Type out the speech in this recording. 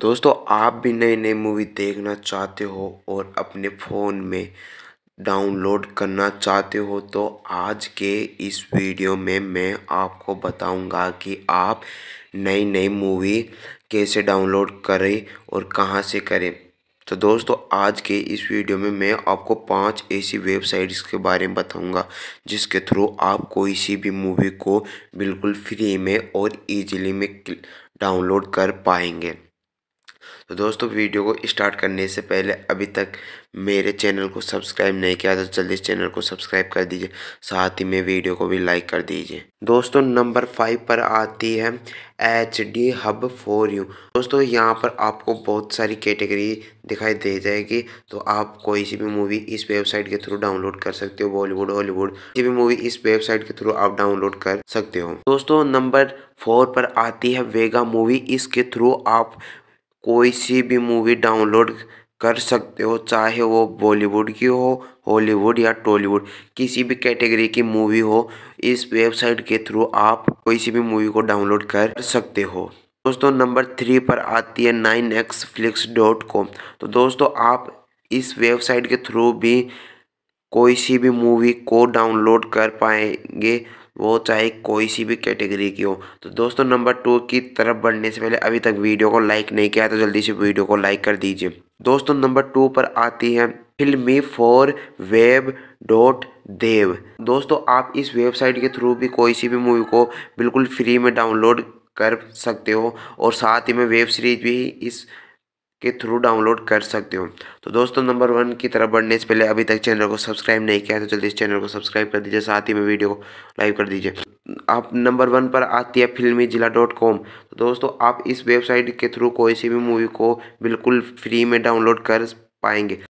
दोस्तों आप भी नई नई मूवी देखना चाहते हो और अपने फ़ोन में डाउनलोड करना चाहते हो तो आज के इस वीडियो में मैं आपको बताऊंगा कि आप नई नई मूवी कैसे डाउनलोड करें और कहां से करें तो दोस्तों आज के इस वीडियो में मैं आपको पांच ऐसी वेबसाइट्स के बारे में बताऊंगा जिसके थ्रू आप कोई सी भी मूवी को बिल्कुल फ्री में और इजीली में डाउनलोड कर पाएंगे तो दोस्तों वीडियो को स्टार्ट करने से पहले अभी तक मेरे चैनल को सब्सक्राइब नहीं किया तो जल्दी चैनल को सब्सक्राइब कर दीजिए साथ ही में वीडियो को भी लाइक कर दीजिए दोस्तों नंबर फाइव पर आती है H D hub for you दोस्तों यहाँ पर आपको बहुत सारी कैटेगरी दिखाई दे जाएगी तो आप कोई सी भी मूवी इस वेबसाइट के थ्रू डाउनलोड कर सकते हो बॉलीवुड हॉलीवुड किसी भी मूवी इस वेबसाइट के थ्रू आप डाउनलोड कर सकते हो दोस्तों नंबर फोर पर आती है वेगा मूवी इसके थ्रू आप कोई सी भी मूवी डाउनलोड कर सकते हो चाहे वो बॉलीवुड की हो हॉलीवुड या टॉलीवुड किसी भी कैटेगरी की मूवी हो इस वेबसाइट के थ्रू आप कोई सी भी मूवी को डाउनलोड कर सकते हो दोस्तों नंबर थ्री पर आती है nine X flix dot com तो दोस्तों आप इस वेबसाइट के थ्रू भी कोई सी भी मूवी को डाउनलोड कर पाएंगे वो चाहे कोई सी भी कैटेगरी की हो तो दोस्तों नंबर टू की तरफ बढ़ने से पहले अभी तक वीडियो को लाइक नहीं किया तो जल्दी से वीडियो को लाइक कर दीजिए दोस्तों नंबर टू पर आती है फिल्मी फॉर वेब डॉट देव दोस्तों आप इस वेबसाइट के थ्रू भी कोई सी भी मूवी को बिल्कुल फ्री में डाउनलोड कर सकते हो और साथ ही में वेब सीरीज भी इस के थ्रू डाउनलोड कर सकते हो तो दोस्तों नंबर वन की तरफ बढ़ने से पहले अभी तक चैनल को सब्सक्राइब नहीं किया है तो जल्दी इस चैनल को सब्सक्राइब कर दीजिए साथ ही में वीडियो को लाइक कर दीजिए आप नंबर वन पर आती है फिल्मी जिला डॉट कॉम तो दोस्तों आप इस वेबसाइट के थ्रू कोई सी भी मूवी को बिल्कुल फ्री में डाउनलोड कर पाएंगे